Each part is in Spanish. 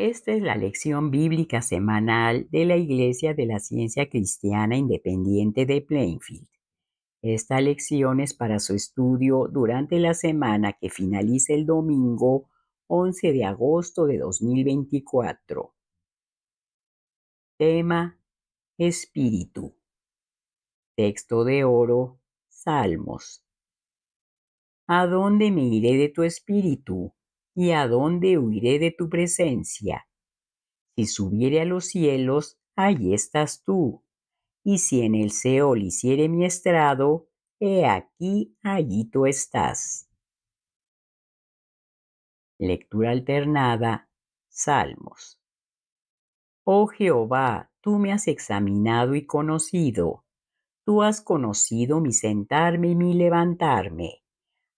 Esta es la lección bíblica semanal de la Iglesia de la Ciencia Cristiana Independiente de Plainfield. Esta lección es para su estudio durante la semana que finaliza el domingo 11 de agosto de 2024. Tema Espíritu. Texto de oro, Salmos. ¿A dónde me iré de tu espíritu? ¿Y a dónde huiré de tu presencia? Si subiere a los cielos, allí estás tú. Y si en el Seol hiciere mi estrado, he aquí, allí tú estás. Lectura alternada, Salmos. Oh Jehová, tú me has examinado y conocido. Tú has conocido mi sentarme y mi levantarme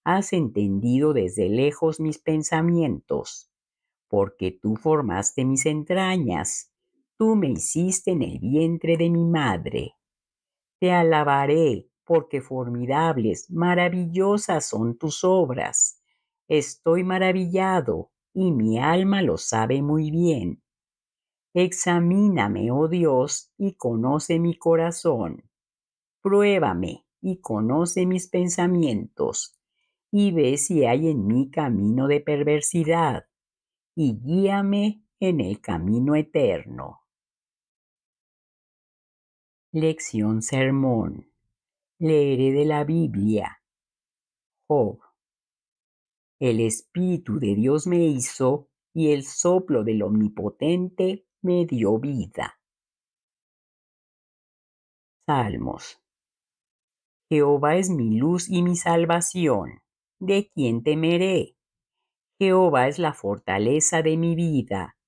has entendido desde lejos mis pensamientos, porque tú formaste mis entrañas, tú me hiciste en el vientre de mi madre. Te alabaré, porque formidables, maravillosas son tus obras. Estoy maravillado, y mi alma lo sabe muy bien. Examíname, oh Dios, y conoce mi corazón. Pruébame y conoce mis pensamientos y ve si hay en mí camino de perversidad, y guíame en el camino eterno. Lección Sermón. Leeré de la Biblia. Job. El Espíritu de Dios me hizo y el soplo del Omnipotente me dio vida. Salmos. Jehová es mi luz y mi salvación ¿de quién temeré? Jehová es la fortaleza de mi vida,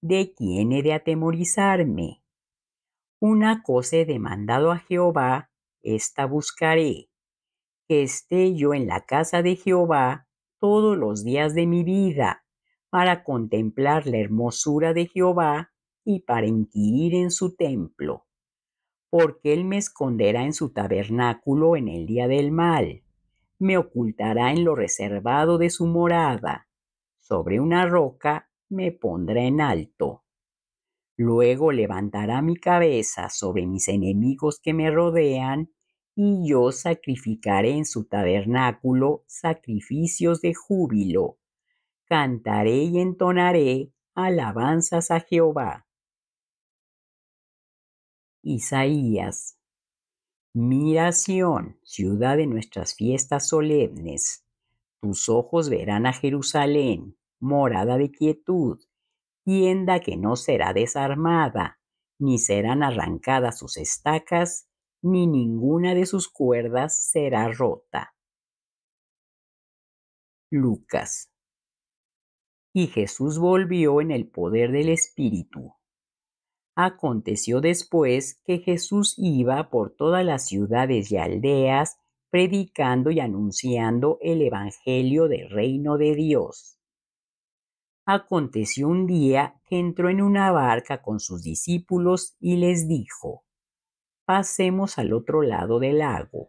¿de quién he de atemorizarme? Una cosa he demandado a Jehová, esta buscaré, que esté yo en la casa de Jehová todos los días de mi vida, para contemplar la hermosura de Jehová y para inquirir en su templo, porque él me esconderá en su tabernáculo en el día del mal me ocultará en lo reservado de su morada. Sobre una roca me pondrá en alto. Luego levantará mi cabeza sobre mis enemigos que me rodean, y yo sacrificaré en su tabernáculo sacrificios de júbilo. Cantaré y entonaré alabanzas a Jehová. Isaías Miración, ciudad de nuestras fiestas solemnes. Tus ojos verán a Jerusalén, morada de quietud, tienda que no será desarmada, ni serán arrancadas sus estacas, ni ninguna de sus cuerdas será rota. Lucas. Y Jesús volvió en el poder del Espíritu Aconteció después que Jesús iba por todas las ciudades y aldeas, predicando y anunciando el Evangelio del reino de Dios. Aconteció un día que entró en una barca con sus discípulos y les dijo, Pasemos al otro lado del lago.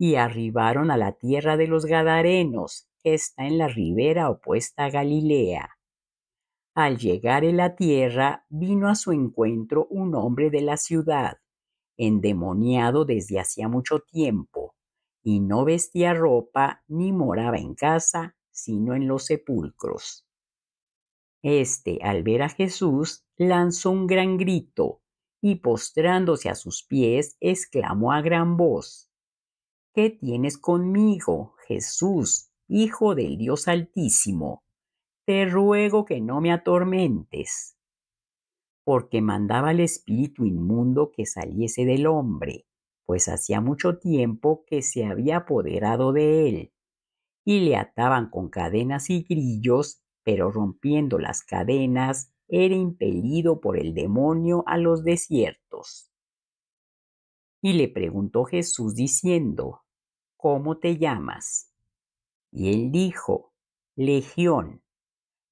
Y arribaron a la tierra de los Gadarenos, que está en la ribera opuesta a Galilea. Al llegar en la tierra, vino a su encuentro un hombre de la ciudad, endemoniado desde hacía mucho tiempo, y no vestía ropa ni moraba en casa, sino en los sepulcros. Este, al ver a Jesús, lanzó un gran grito, y postrándose a sus pies, exclamó a gran voz, ¿Qué tienes conmigo, Jesús, Hijo del Dios Altísimo? te ruego que no me atormentes, porque mandaba al espíritu inmundo que saliese del hombre, pues hacía mucho tiempo que se había apoderado de él, y le ataban con cadenas y grillos, pero rompiendo las cadenas era impelido por el demonio a los desiertos. Y le preguntó Jesús diciendo, ¿Cómo te llamas? Y él dijo, Legión,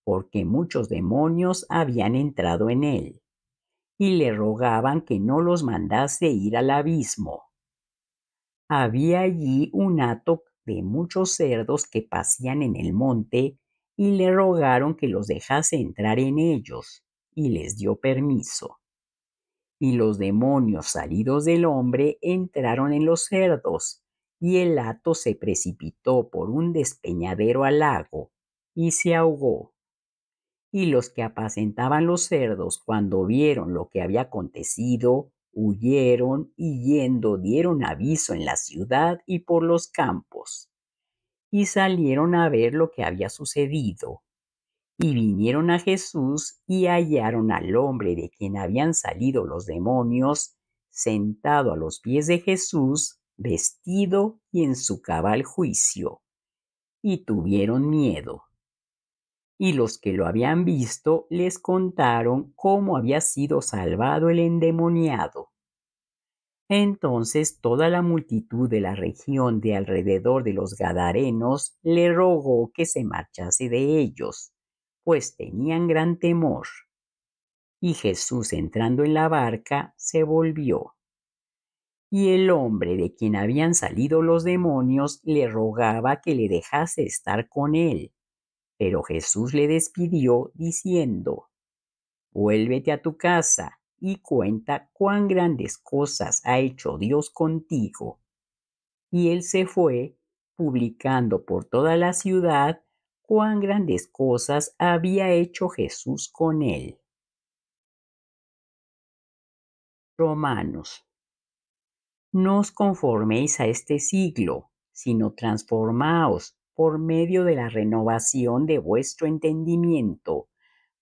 porque muchos demonios habían entrado en él, y le rogaban que no los mandase ir al abismo. Había allí un ato de muchos cerdos que pasían en el monte, y le rogaron que los dejase entrar en ellos, y les dio permiso. Y los demonios salidos del hombre entraron en los cerdos, y el hato se precipitó por un despeñadero al lago, y se ahogó y los que apacentaban los cerdos, cuando vieron lo que había acontecido, huyeron y yendo dieron aviso en la ciudad y por los campos, y salieron a ver lo que había sucedido. Y vinieron a Jesús y hallaron al hombre de quien habían salido los demonios, sentado a los pies de Jesús, vestido y en su cabal juicio. Y tuvieron miedo y los que lo habían visto les contaron cómo había sido salvado el endemoniado. Entonces toda la multitud de la región de alrededor de los Gadarenos le rogó que se marchase de ellos, pues tenían gran temor. Y Jesús entrando en la barca se volvió. Y el hombre de quien habían salido los demonios le rogaba que le dejase estar con él pero Jesús le despidió diciendo, vuélvete a tu casa y cuenta cuán grandes cosas ha hecho Dios contigo. Y él se fue, publicando por toda la ciudad cuán grandes cosas había hecho Jesús con él. Romanos. No os conforméis a este siglo, sino transformaos por medio de la renovación de vuestro entendimiento,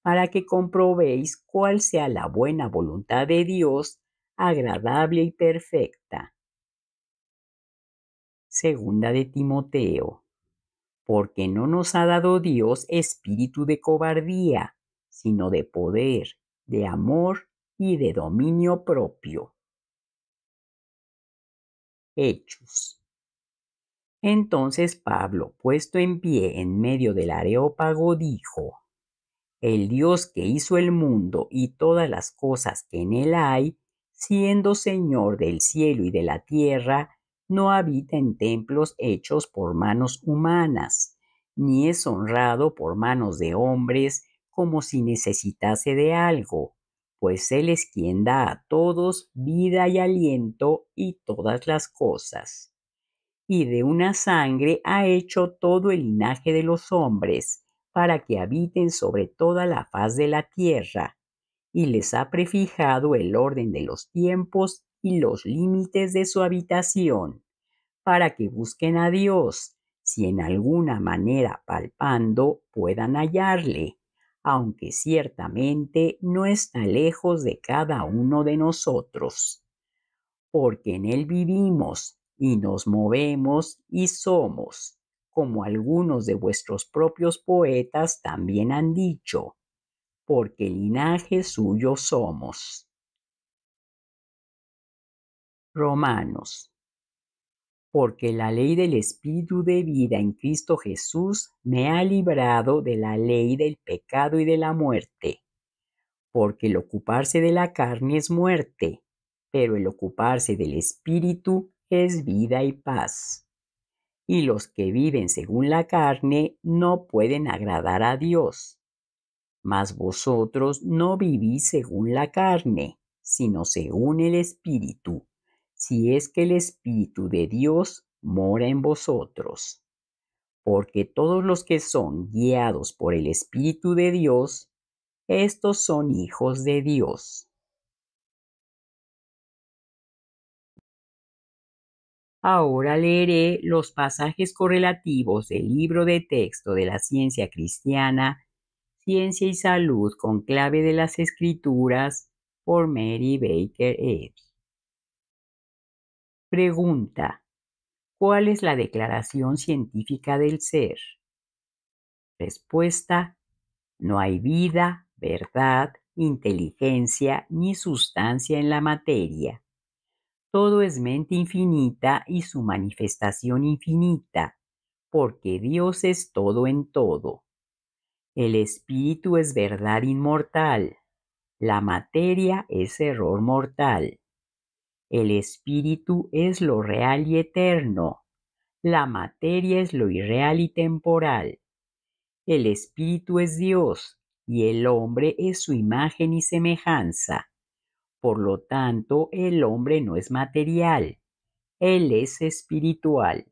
para que comprobéis cuál sea la buena voluntad de Dios, agradable y perfecta. Segunda de Timoteo. Porque no nos ha dado Dios espíritu de cobardía, sino de poder, de amor y de dominio propio. Hechos entonces Pablo, puesto en pie en medio del areópago, dijo, El Dios que hizo el mundo y todas las cosas que en él hay, siendo Señor del cielo y de la tierra, no habita en templos hechos por manos humanas, ni es honrado por manos de hombres como si necesitase de algo, pues Él es quien da a todos vida y aliento y todas las cosas y de una sangre ha hecho todo el linaje de los hombres, para que habiten sobre toda la faz de la tierra, y les ha prefijado el orden de los tiempos y los límites de su habitación, para que busquen a Dios, si en alguna manera palpando puedan hallarle, aunque ciertamente no está lejos de cada uno de nosotros. Porque en Él vivimos y nos movemos y somos, como algunos de vuestros propios poetas también han dicho, porque linaje suyo somos. Romanos. Porque la ley del Espíritu de vida en Cristo Jesús me ha librado de la ley del pecado y de la muerte. Porque el ocuparse de la carne es muerte, pero el ocuparse del Espíritu es vida y paz. Y los que viven según la carne no pueden agradar a Dios. Mas vosotros no vivís según la carne, sino según el Espíritu, si es que el Espíritu de Dios mora en vosotros. Porque todos los que son guiados por el Espíritu de Dios, estos son hijos de Dios. Ahora leeré los pasajes correlativos del libro de texto de la ciencia cristiana, Ciencia y Salud con clave de las escrituras por Mary Baker ebbs Pregunta. ¿Cuál es la declaración científica del ser? Respuesta. No hay vida, verdad, inteligencia ni sustancia en la materia todo es mente infinita y su manifestación infinita, porque Dios es todo en todo. El espíritu es verdad inmortal, la materia es error mortal. El espíritu es lo real y eterno, la materia es lo irreal y temporal. El espíritu es Dios y el hombre es su imagen y semejanza por lo tanto, el hombre no es material, él es espiritual.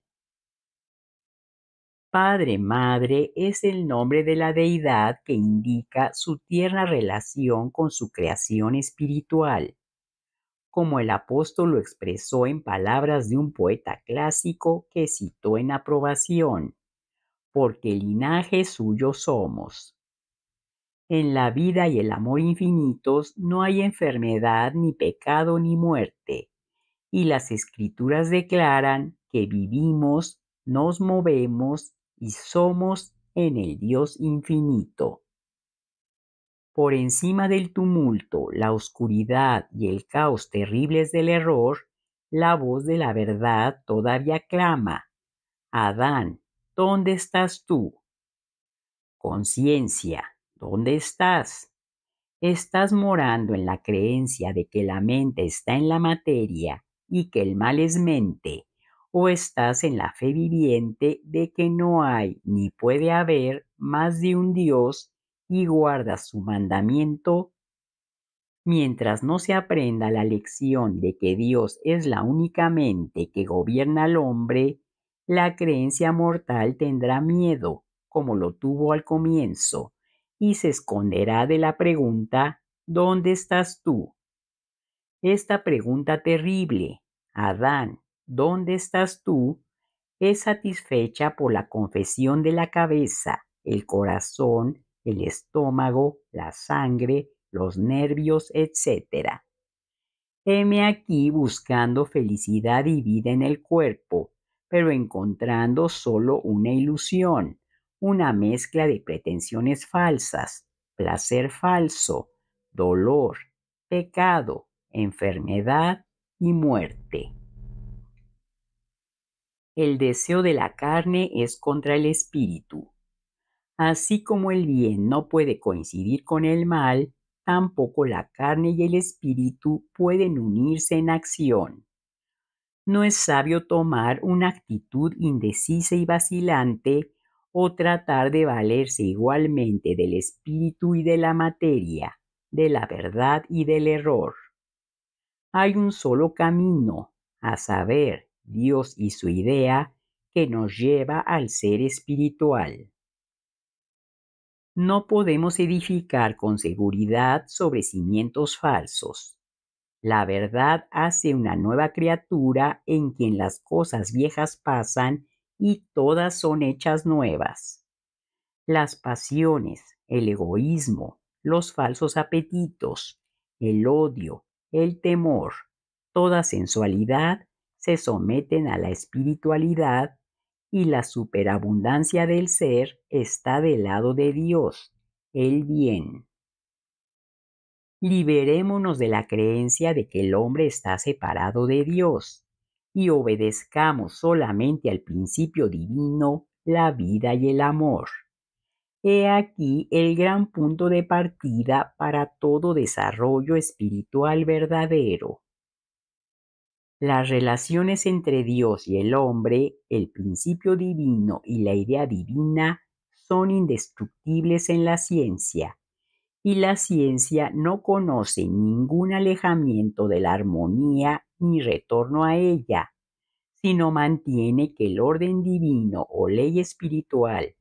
Padre Madre es el nombre de la deidad que indica su tierna relación con su creación espiritual. Como el apóstol lo expresó en palabras de un poeta clásico que citó en aprobación, porque linaje suyo somos. En la vida y el amor infinitos no hay enfermedad, ni pecado, ni muerte. Y las escrituras declaran que vivimos, nos movemos y somos en el Dios infinito. Por encima del tumulto, la oscuridad y el caos terribles del error, la voz de la verdad todavía clama, Adán, ¿dónde estás tú? Conciencia, ¿Dónde estás? Estás morando en la creencia de que la mente está en la materia y que el mal es mente, o estás en la fe viviente de que no hay ni puede haber más de un Dios y guardas su mandamiento. Mientras no se aprenda la lección de que Dios es la única mente que gobierna al hombre, la creencia mortal tendrá miedo, como lo tuvo al comienzo, y se esconderá de la pregunta, ¿dónde estás tú? Esta pregunta terrible, Adán, ¿dónde estás tú? es satisfecha por la confesión de la cabeza, el corazón, el estómago, la sangre, los nervios, etc. Heme aquí buscando felicidad y vida en el cuerpo, pero encontrando solo una ilusión, una mezcla de pretensiones falsas, placer falso, dolor, pecado, enfermedad y muerte. El deseo de la carne es contra el espíritu. Así como el bien no puede coincidir con el mal, tampoco la carne y el espíritu pueden unirse en acción. No es sabio tomar una actitud indecisa y vacilante o tratar de valerse igualmente del espíritu y de la materia, de la verdad y del error. Hay un solo camino, a saber, Dios y su idea, que nos lleva al ser espiritual. No podemos edificar con seguridad sobre cimientos falsos. La verdad hace una nueva criatura en quien las cosas viejas pasan y todas son hechas nuevas. Las pasiones, el egoísmo, los falsos apetitos, el odio, el temor, toda sensualidad se someten a la espiritualidad y la superabundancia del ser está del lado de Dios, el bien. Liberémonos de la creencia de que el hombre está separado de Dios y obedezcamos solamente al principio divino, la vida y el amor. He aquí el gran punto de partida para todo desarrollo espiritual verdadero. Las relaciones entre Dios y el hombre, el principio divino y la idea divina son indestructibles en la ciencia y la ciencia no conoce ningún alejamiento de la armonía ni retorno a ella, sino mantiene que el orden divino o ley espiritual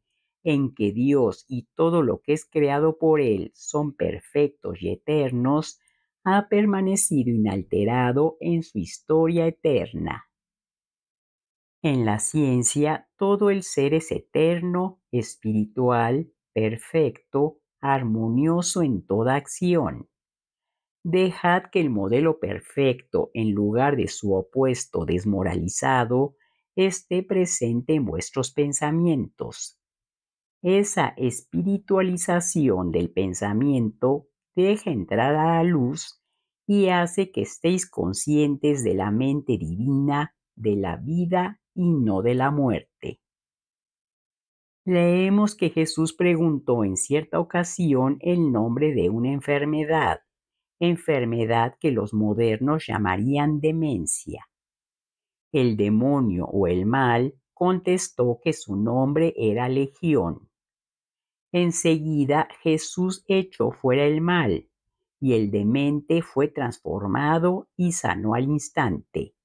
en que Dios y todo lo que es creado por Él son perfectos y eternos, ha permanecido inalterado en su historia eterna. En la ciencia, todo el ser es eterno, espiritual, perfecto, armonioso en toda acción. Dejad que el modelo perfecto, en lugar de su opuesto desmoralizado, esté presente en vuestros pensamientos. Esa espiritualización del pensamiento deja entrada a la luz y hace que estéis conscientes de la mente divina, de la vida y no de la muerte leemos que Jesús preguntó en cierta ocasión el nombre de una enfermedad, enfermedad que los modernos llamarían demencia. El demonio o el mal contestó que su nombre era Legión. Enseguida Jesús echó fuera el mal, y el demente fue transformado y sanó al instante.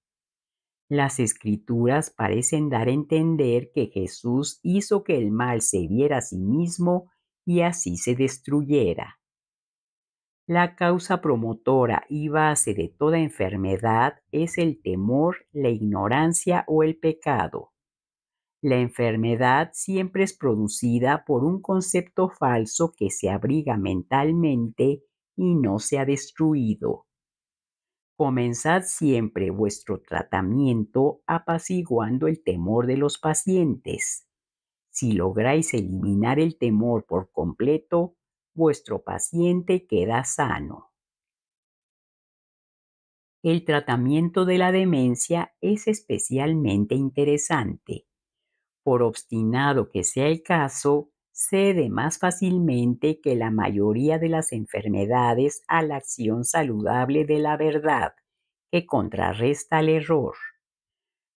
Las escrituras parecen dar a entender que Jesús hizo que el mal se viera a sí mismo y así se destruyera. La causa promotora y base de toda enfermedad es el temor, la ignorancia o el pecado. La enfermedad siempre es producida por un concepto falso que se abriga mentalmente y no se ha destruido. Comenzad siempre vuestro tratamiento apaciguando el temor de los pacientes. Si lográis eliminar el temor por completo, vuestro paciente queda sano. El tratamiento de la demencia es especialmente interesante. Por obstinado que sea el caso, cede más fácilmente que la mayoría de las enfermedades a la acción saludable de la verdad, que contrarresta el error.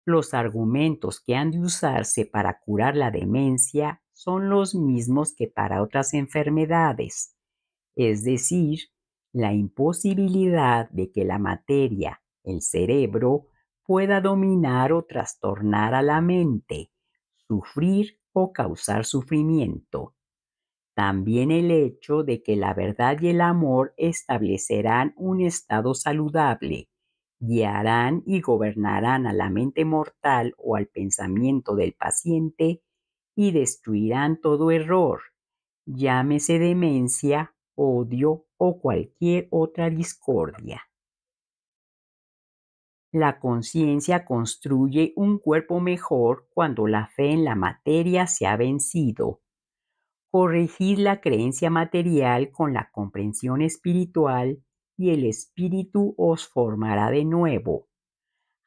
Los argumentos que han de usarse para curar la demencia son los mismos que para otras enfermedades, es decir, la imposibilidad de que la materia, el cerebro, pueda dominar o trastornar a la mente, sufrir o causar sufrimiento. También el hecho de que la verdad y el amor establecerán un estado saludable, guiarán y gobernarán a la mente mortal o al pensamiento del paciente y destruirán todo error, llámese demencia, odio o cualquier otra discordia. La conciencia construye un cuerpo mejor cuando la fe en la materia se ha vencido. Corregid la creencia material con la comprensión espiritual y el espíritu os formará de nuevo.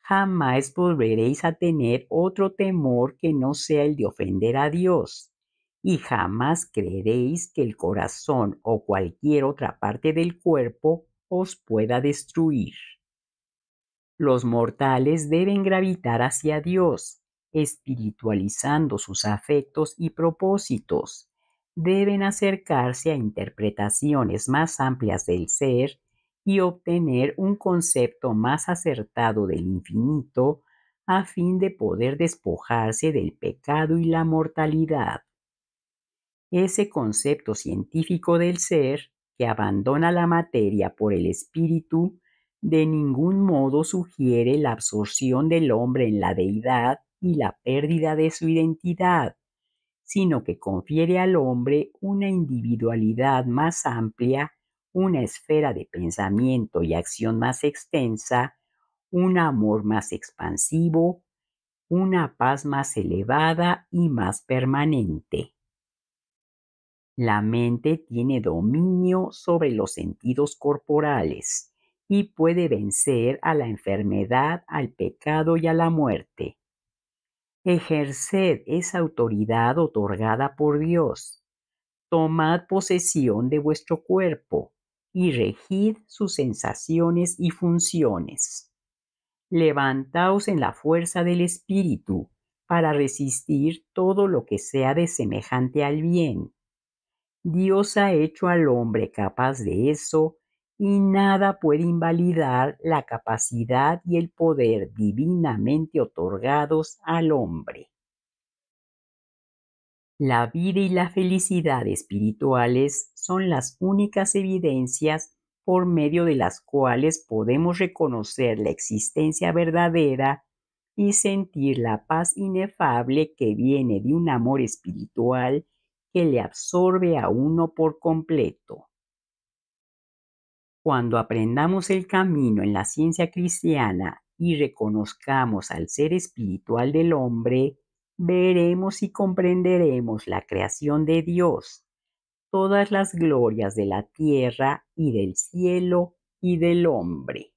Jamás volveréis a tener otro temor que no sea el de ofender a Dios, y jamás creeréis que el corazón o cualquier otra parte del cuerpo os pueda destruir. Los mortales deben gravitar hacia Dios, espiritualizando sus afectos y propósitos. Deben acercarse a interpretaciones más amplias del ser y obtener un concepto más acertado del infinito a fin de poder despojarse del pecado y la mortalidad. Ese concepto científico del ser que abandona la materia por el espíritu de ningún modo sugiere la absorción del hombre en la deidad y la pérdida de su identidad, sino que confiere al hombre una individualidad más amplia, una esfera de pensamiento y acción más extensa, un amor más expansivo, una paz más elevada y más permanente. La mente tiene dominio sobre los sentidos corporales y puede vencer a la enfermedad, al pecado y a la muerte. Ejerced esa autoridad otorgada por Dios. Tomad posesión de vuestro cuerpo y regid sus sensaciones y funciones. Levantaos en la fuerza del Espíritu para resistir todo lo que sea de semejante al bien. Dios ha hecho al hombre capaz de eso y nada puede invalidar la capacidad y el poder divinamente otorgados al hombre. La vida y la felicidad espirituales son las únicas evidencias por medio de las cuales podemos reconocer la existencia verdadera y sentir la paz inefable que viene de un amor espiritual que le absorbe a uno por completo. Cuando aprendamos el camino en la ciencia cristiana y reconozcamos al ser espiritual del hombre, veremos y comprenderemos la creación de Dios, todas las glorias de la tierra y del cielo y del hombre.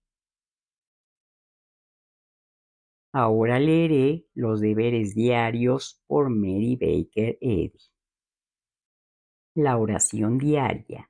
Ahora leeré los deberes diarios por Mary Baker Eddy. La oración diaria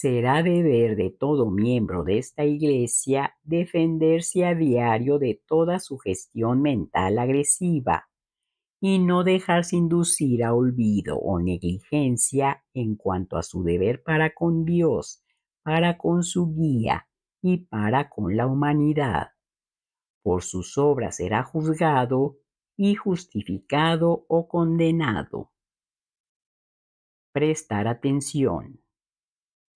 será deber de todo miembro de esta iglesia defenderse a diario de toda su gestión mental agresiva y no dejarse inducir a olvido o negligencia en cuanto a su deber para con Dios, para con su guía y para con la humanidad. Por sus obras será juzgado y justificado o condenado. Prestar atención.